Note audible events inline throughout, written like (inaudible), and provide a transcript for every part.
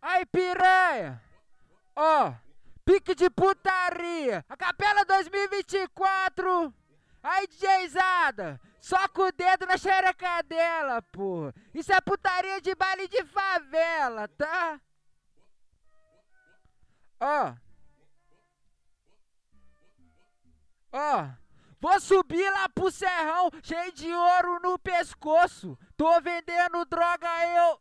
Aí, piranha! Ó, pique de putaria! A Capela 2024! Aí, DJzada! Só com o dedo na xereca dela, porra! Isso é putaria de baile de favela, tá? Ó. Ó. Vou subir lá pro serrão, cheio de ouro no pescoço. Tô vendendo droga, eu.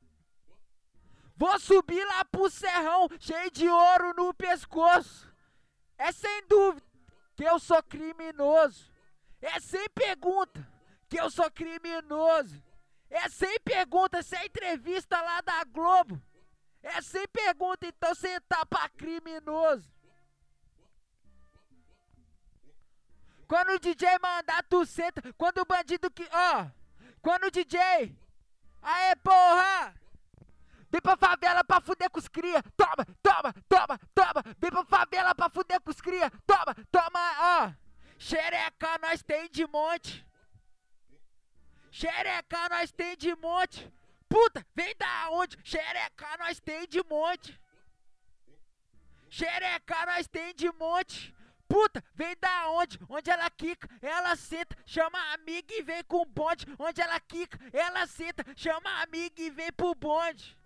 Vou subir lá pro serrão, cheio de ouro no pescoço. É sem dúvida que eu sou criminoso. É sem pergunta que eu sou criminoso. É sem pergunta, se é entrevista lá da Globo. É sem pergunta, então sentar pra criminoso. Quando o DJ mandar, tu senta. Quando o bandido que. Ó. Oh, quando o DJ. Aê, porra! Vem pra favela pra fuder com os cria. Toma, toma, toma, toma. Vem pra favela pra fuder com os cria. Toma, toma, ó. Xereca nós tem de monte. Xereca nós tem de monte. Puta, vem da onde? Xereca nós tem de monte. Xereca nós tem de monte. Puta, vem da onde? Onde ela quica, ela senta, chama amiga e vem com o bonde. Onde ela quica, ela senta, chama amiga e vem pro bonde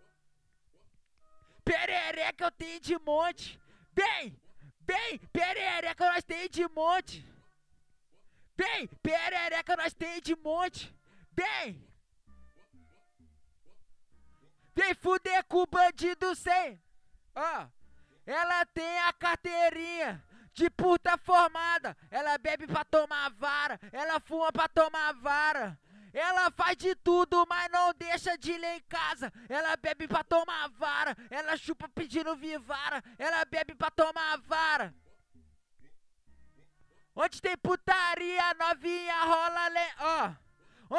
perereca eu tenho de monte. vem, vem, perereca nós tem de monte. vem, perereca nós tem de monte. vem, Vem fuder com o bandido sem. Ó, ela tem a carteirinha de puta formada. Ela bebe pra tomar vara, ela fuma pra tomar vara. Ela faz de tudo, mas não deixa de ler em casa. Ela bebe pra tomar vara. Ela chupa pedindo vivara. Ela bebe pra tomar vara. Onde tem putaria, novinha rola le... Ó.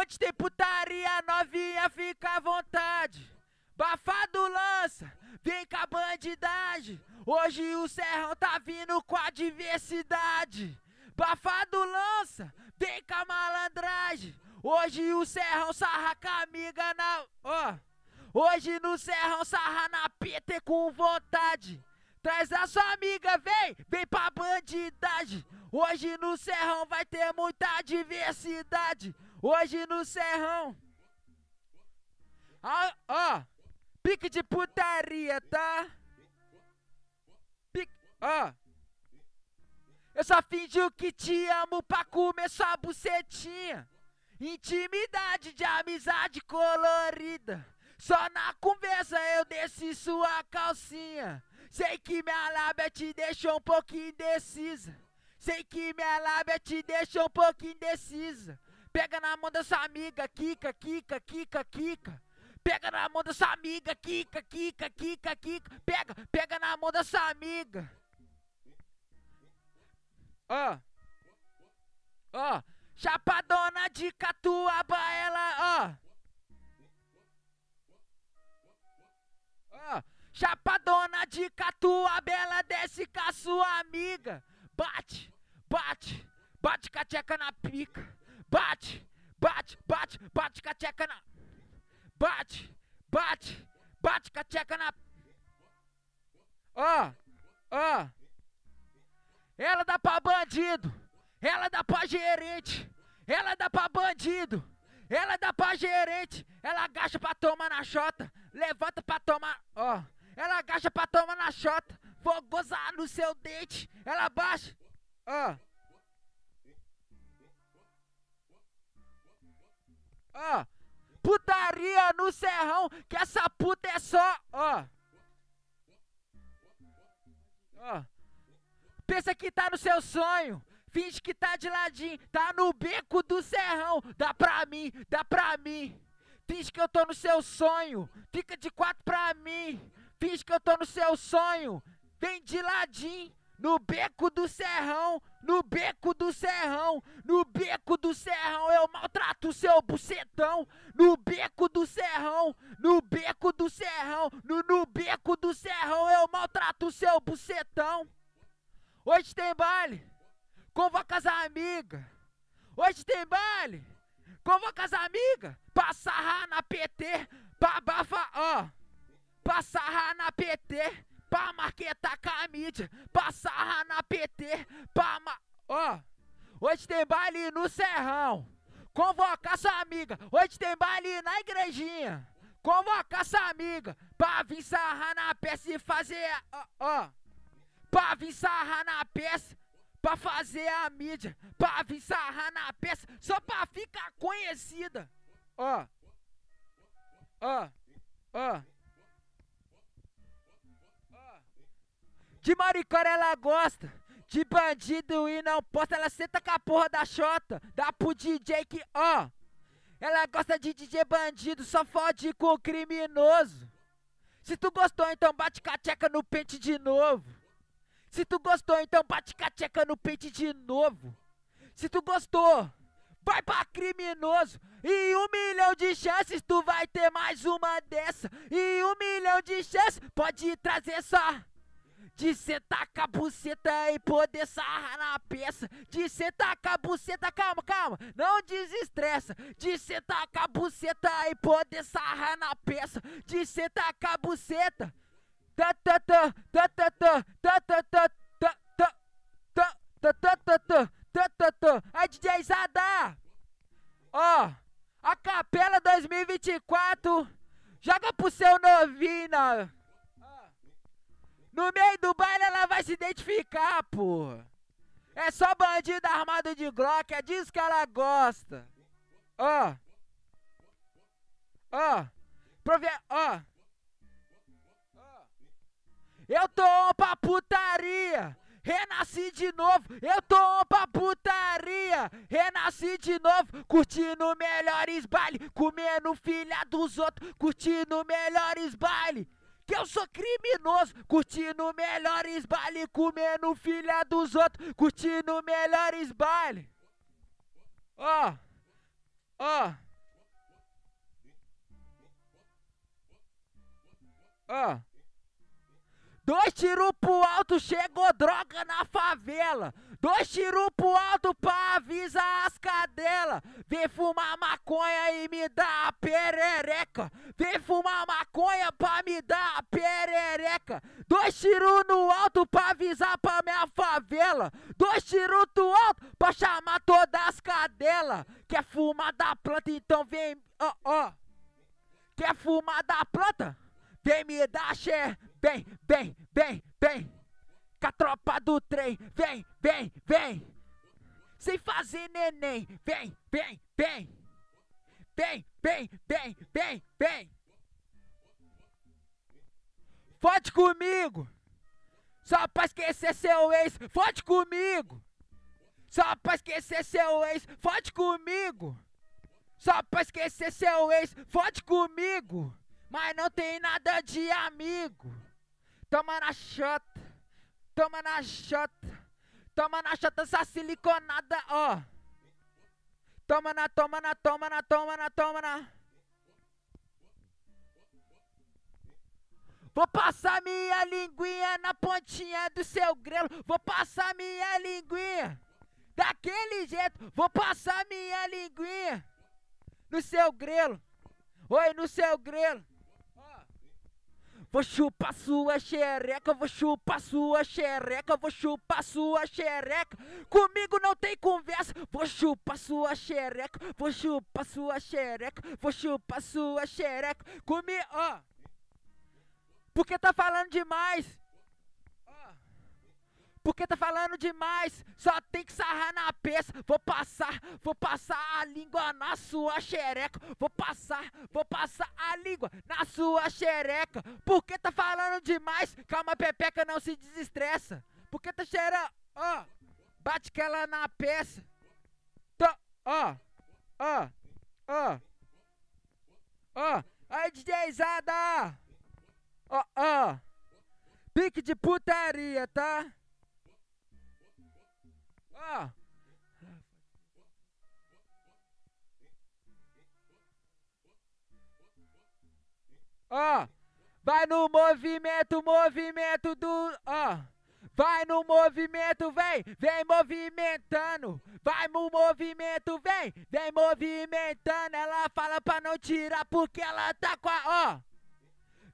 Onde tem putaria, novinha fica à vontade. Bafado lança, vem com a bandidade. Hoje o Serrão tá vindo com a diversidade. Bafado lança, vem com a malandragem. Hoje o Serrão sarra amiga na. Ó. Hoje no Serrão sarra na PT com vontade. Traz a sua amiga, vem, vem pra bandidade! Hoje no Serrão vai ter muita diversidade. Hoje no Serrão. Ó, pique de putaria, tá? Pique, ó. Eu só fingi o que te amo pra comer sua bucetinha. Intimidade de amizade colorida. Só na conversa eu desci sua calcinha. Sei que minha lábia te deixou um pouco indecisa. Sei que minha lábia te deixou um pouco indecisa. Pega na mão da sua amiga, Kika, Kika, Kika, Kika. Pega na mão da sua amiga, Kika, Kika, Kika, Kika. Pega, pega na mão da sua amiga. Ó. Oh. Ó. Oh. Chapadona de Catuaba, ela, ó. Ó, Chapadona de Catuaba, ela desce com a sua amiga. Bate, bate, bate com a tcheca na pica. Bate, bate, bate, bate com a tcheca na... Bate, bate, bate com a tcheca na... Ó, ó. Ela dá pra bandido ela dá para gerente, ela dá para bandido, ela dá para gerente, ela agacha para tomar na chota, levanta para tomar, ó, ela agacha para tomar na chota, vou gozar no seu dente, ela baixa, ó. Ó, putaria no serrão, que essa puta é só, ó. Ó. Pensa que tá no seu sonho. Finge que tá de ladinho, tá no beco do serrão. Dá pra mim, dá pra mim. Finge que eu tô no seu sonho. Fica de quatro pra mim. Finge que eu tô no seu sonho. Vem de ladinho. No beco do serrão, no beco do serrão, no beco do serrão, eu maltrato o seu bucetão. No beco do serrão, no beco do serrão, no, no beco do serrão, eu maltrato o seu bucetão. Hoje tem baile, convoca as amigas. Hoje tem baile, convoca as amigas. Passarra na PT, pra bafa, ó. Passarra na PT, pra marquetar com a mídia. Passarra na PT, pra. Ma... Ó, hoje tem baile no Serrão. Convocar sua amiga. Hoje tem baile na igrejinha. Convocar sua amiga. Pra vir sarrar na peça e fazer. Ó, ó. Pra vir sarrar na peça pra fazer a mídia, pra vir sarrar na peça, só pra ficar conhecida. Ó, ó, ó. De maricona ela gosta, de bandido e não posta, ela senta com a porra da xota, dá pro DJ que, ó. Ela gosta de DJ bandido, só fode com o criminoso. Se tu gostou, então bate com a tcheca no pente de novo. Se tu gostou, então bate cateca no pente de novo. Se tu gostou, vai pra criminoso. E um milhão de chances tu vai ter mais uma dessa. E um milhão de chances pode trazer só. De cê tacar buceta e poder sarrar na peça. De cê tacar buceta, calma, calma, não desestressa. De cê tacar buceta e poder sarrar na peça. De cê tacar buceta tá tá tá tá tá tá tá tá tá tá tá tá tá tá tá tá tá tá a ó a capela 2024 joga pro seu novinho no meio do baile ela vai se identificar pô é só bandido armado de Glock é disso que ela gosta ó ó ó eu tô on pra putaria. Renasci de novo, eu tô on pra putaria. Renasci de novo, curtindo melhores baile. Comendo filha dos outros, curtindo melhores baile. Que eu sou criminoso, curtindo melhores baile. Comendo filha dos outros, curtindo melhores baile. Ó, ó. Ó. Dois tiro pro alto, chegou droga na favela. Dois tiro pro alto pra avisar as cadela. Vem fumar maconha e me dá a perereca. Vem fumar maconha pra me dar a perereca. Dois tiro no alto pra avisar pra minha favela. Dois tiro no alto pra chamar todas as cadela. Quer fumar da planta, então vem, ó, oh, ó. Oh. Quer fumar da planta? Vem me dar share, vem, vem, vem, vem. Com a tropa do trem, vem, vem, vem. Sem fazer neném, vem, vem, vem. Vem, vem, vem, vem, vem. Fode comigo. Só pra esquecer seu ex, fode comigo. Só pra esquecer seu ex, fode comigo. Só pra esquecer seu ex, fode comigo mas não tem nada de amigo. Toma na chota, toma na chota, toma na chota essa siliconada, ó. Toma na, toma na, toma na, toma na, toma na. Vou passar minha linguinha na pontinha do seu grelo. Vou passar minha linguinha. Daquele jeito, vou passar minha linguinha no seu grelo. Oi, no seu grelo. Vou chupar sua xereca, vou chupar sua xereca, vou chupar sua xereca. Comigo não tem conversa. Vou chupar sua xereca, vou chupar sua xereca, vou chupar sua xereca. Comi, ó. Porque tá falando demais porque tá falando demais, só tem que sarrar na peça. Vou passar, vou passar a língua na sua xereca. Vou passar, vou passar a língua na sua xereca. Porque tá falando demais, calma, pepeca, não se desestressa. Porque tá cheirando, ó, bate que ela na peça. Tô, ó, ó, ó, ó, aí DJzada, ó, ó, pique de putaria, tá? Ah! Ó, oh, ah! vai no movimento, movimento do. Ó, oh, ah! vai no movimento, vem, vem movimentando. Vai no movimento, vem, vem movimentando. Ela fala pra não tirar porque ela tá com a. Ó, oh,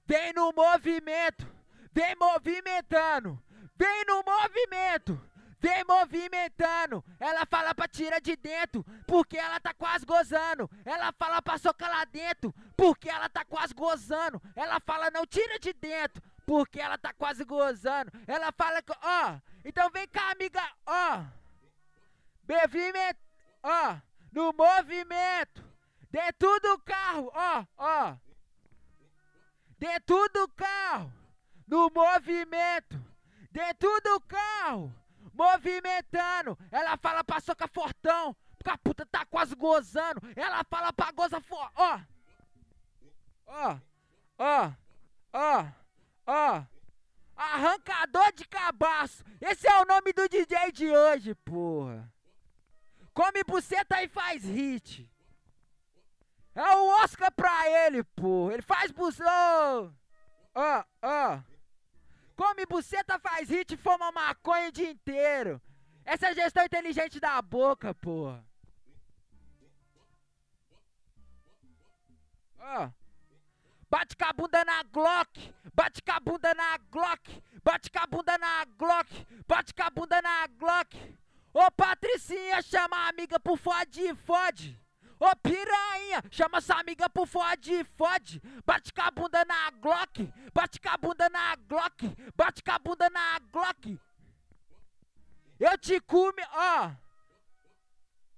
vem no movimento, vem movimentando, vem no movimento. Vem movimentando, ela fala pra tira de dentro, porque ela tá quase gozando. Ela fala pra socar lá dentro, porque ela tá quase gozando. Ela fala não tira de dentro, porque ela tá quase gozando. Ela fala ó, então vem cá, amiga, ó. Movimento, ó, no movimento, dentro do carro, ó, ó. Dentro do carro, no movimento, dentro do carro movimentando. Ela fala pra soca fortão, porque a puta tá quase gozando. Ela fala pra goza for... Ó, ó, ó, ó, ó. Arrancador de cabaço. Esse é o nome do DJ de hoje, porra. Come buceta e faz hit. É o Oscar pra ele, porra. Ele faz buceta. Ó, ó. Come buceta, faz hit, e fuma maconha o dia inteiro. Essa é gestão inteligente da boca, porra. Ó. Oh. Bate com a bunda na Glock, bate com a bunda na Glock, bate com a bunda na Glock, bate com a bunda na Glock. Ô Patricinha, chama a amiga pro fode e fode. Ô piranha, chama sua amiga pro fode, fode. Bate com a bunda na Glock, bate com a bunda na Glock, bate com a bunda na Glock. Eu te come, ó.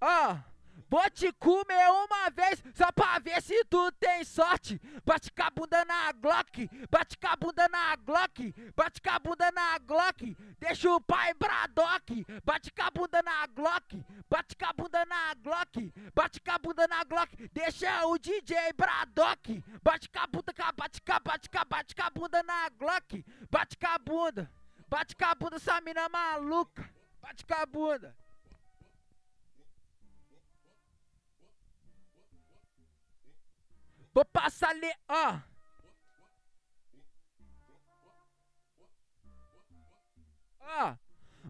Ó. Vou te comer uma vez só pra ver se tu tem sorte. Bate com a bunda na Glock, bate com a bunda na Glock, bate com a bunda na Glock. Deixa o pai Bradock, bate com a bunda na Glock, bate com a bunda na Glock, bate com a bunda na Glock. Deixa o DJ Bradock, bate com a bunda, bate com a, bate com a, bate com a bunda na Glock, bate com a bunda. Bate com a bunda essa mina maluca. Bate com a bunda. Vou passar ali, ó. Ó.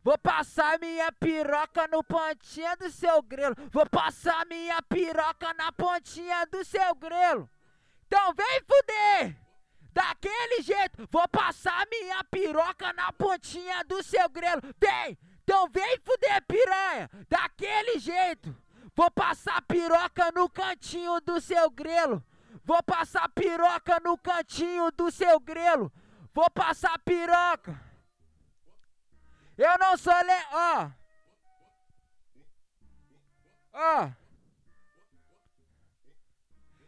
Vou passar minha piroca no pontinha do seu grelo. Vou passar minha piroca na pontinha do seu grelo. Então vem fuder! Daquele jeito, vou passar minha piroca na pontinha do seu grelo. Vem! Então vem fuder, piranha! Daquele jeito, vou passar piroca no cantinho do seu grelo. Vou passar piroca no cantinho do seu grelo. Vou passar piroca. Eu não sou le... Ó. Ó.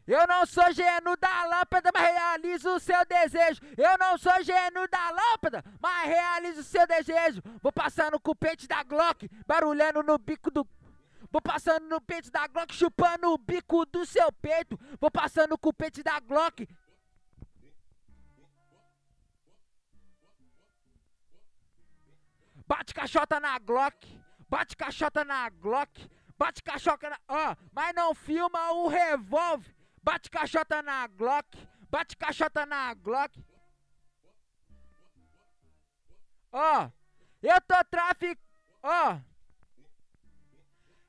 Eu não sou gênio da lâmpada, mas realizo o seu desejo. Eu não sou gênio da lâmpada, mas realizo o seu desejo. Vou passando com o pente da Glock, barulhando no bico do Vou passando no peito da Glock, chupando o bico do seu peito. Vou passando com o peito da Glock. Bate caixota na Glock. Bate caixota na Glock. Bate caixota na. Ó, oh, mas não filma o revólver. Bate caixota na Glock. Bate caixota na Glock. Ó, oh, eu tô traficando. Ó. Oh.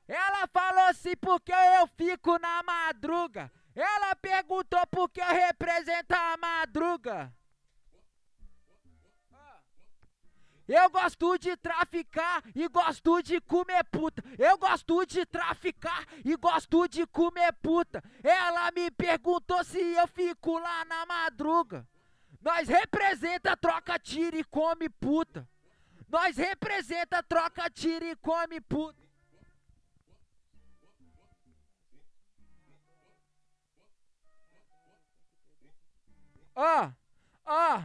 Ela falou assim porque eu fico na madruga. Ela perguntou por que represento a madruga. Eu gosto de traficar e gosto de comer puta. Eu gosto de traficar e gosto de comer puta. Ela me perguntou se eu fico lá na madruga. Nós representa troca, tira e come puta. Nós representa troca, tira e come puta. ó, ó.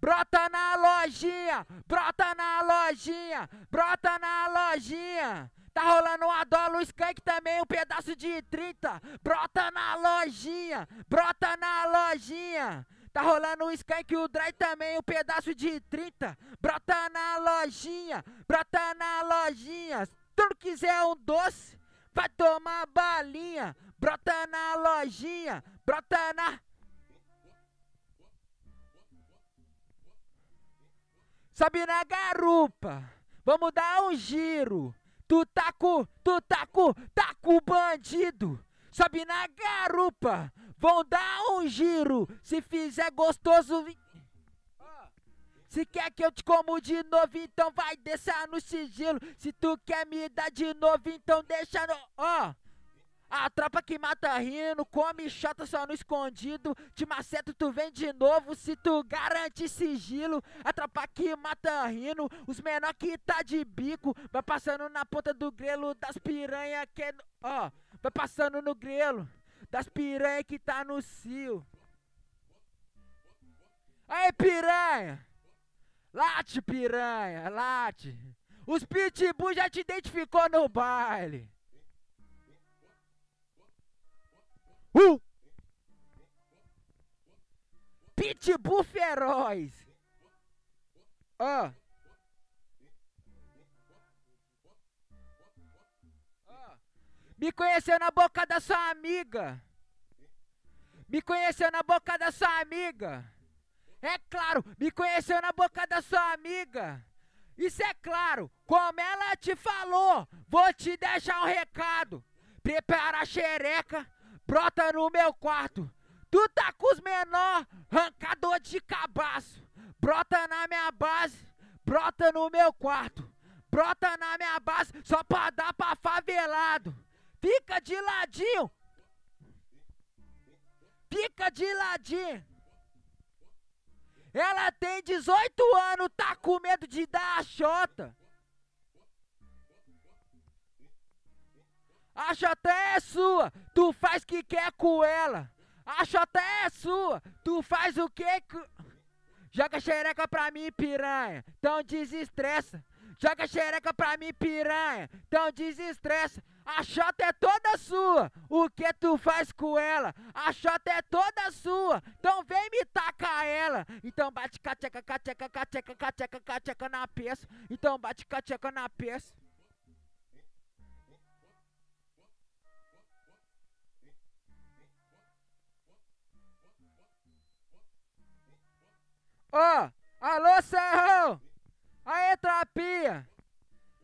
Brota na lojinha, brota na lojinha, brota na lojinha. Tá rolando a dólar, o skunk também, um pedaço de 30. Brota na lojinha, brota na lojinha. Tá rolando o skunk, o dry também, um pedaço de 30. Brota na lojinha, brota na lojinha. Se tu não quiser um doce, vai tomar balinha. Brota na lojinha, brota na Sobe na garupa, vamos dar um giro. Tu tá com, tu tá tá com bandido. Sobe na garupa, vão dar um giro. Se fizer gostoso. Se quer que eu te como de novo, então vai deixar no sigilo. Se tu quer me dar de novo, então deixa no. Ó. Oh. A tropa que mata rindo, come chota só no escondido. Te maceta, tu vem de novo se tu garante sigilo. A tropa que mata rindo, os menor que tá de bico. Vai passando na ponta do grelo das piranha que é. Ó, vai passando no grelo das piranha que tá no cio. Aí, piranha! Late, piranha, late. Os pitbull já te identificou no baile. Uh! Pitbull feroz. Ó. Oh. Me conheceu na boca da sua amiga. Me conheceu na boca da sua amiga. É claro, me conheceu na boca da sua amiga. Isso é claro, como ela te falou, vou te deixar um recado. Prepara a xereca, brota no meu quarto. Tu tá com os menor, arrancador de cabaço. Brota na minha base, brota no meu quarto. Brota na minha base só pra dar pra favelado. Fica de ladinho. Fica de ladinho. Ela tem 18 anos, tá com medo de dar a xota. Acha até é sua, tu faz o que quer com ela. Acha até é sua, tu faz o que Joga xereca pra mim, piranha, então desestressa. Joga xereca pra mim, piranha, então desestressa. A chota é toda sua, o que tu faz com ela? A chota é toda sua, então vem me tacar ela. Então bate cateca, cateca, cateca, cateca, cateca na peça. Então bate cateca na peça. Ó, alô Serrão! Aê, Trapia!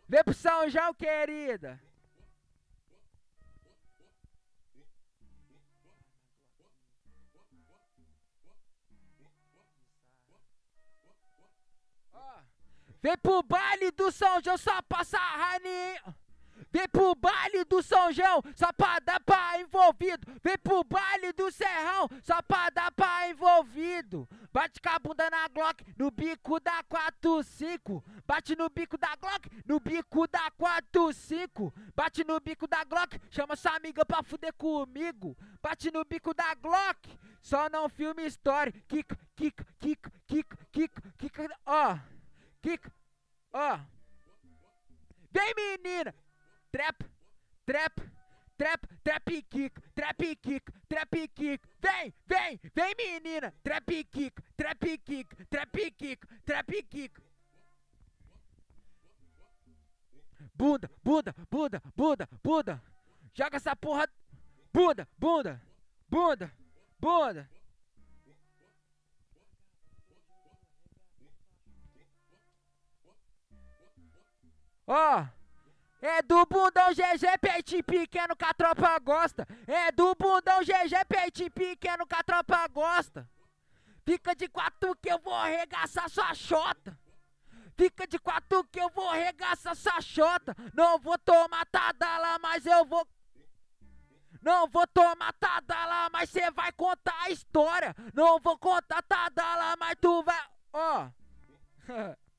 Vem pro São João, querida! vem pro baile do São João, só passa raninho! Vem pro baile do São João, só pra envolvido. Vem pro baile do Serrão, só pra envolvido. Bate com a bunda na Glock, no bico da 4-5. Bate no bico da Glock, no bico da 4-5. Bate no bico da Glock, chama sua amiga pra fuder comigo. Bate no bico da Glock, só não filme história. Kika, kika, kika, kika, kika, kika, ó. Kika, ó. Vem menina, trap, trap, trap, trap kick, trap kick, trap kick. Vem, vem, vem menina, trap kick, trap kick, trap kick, trap kick. Bunda, bunda, bunda, bunda, bunda. Joga essa porra. Bunda, bunda, bunda, bunda. Ó. Oh. É do bundão GG, peite pequeno que a tropa gosta. É do bundão GG, peite pequeno que a tropa gosta. Fica de quatro que eu vou arregaçar sua chota. Fica de quatro que eu vou arregaçar sua chota. Não vou tomar tadala, mas eu vou. Não vou tomar tadala, mas cê vai contar a história. Não vou contar tadala, mas tu vai. Ó. Oh. (laughs)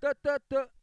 T, t, t.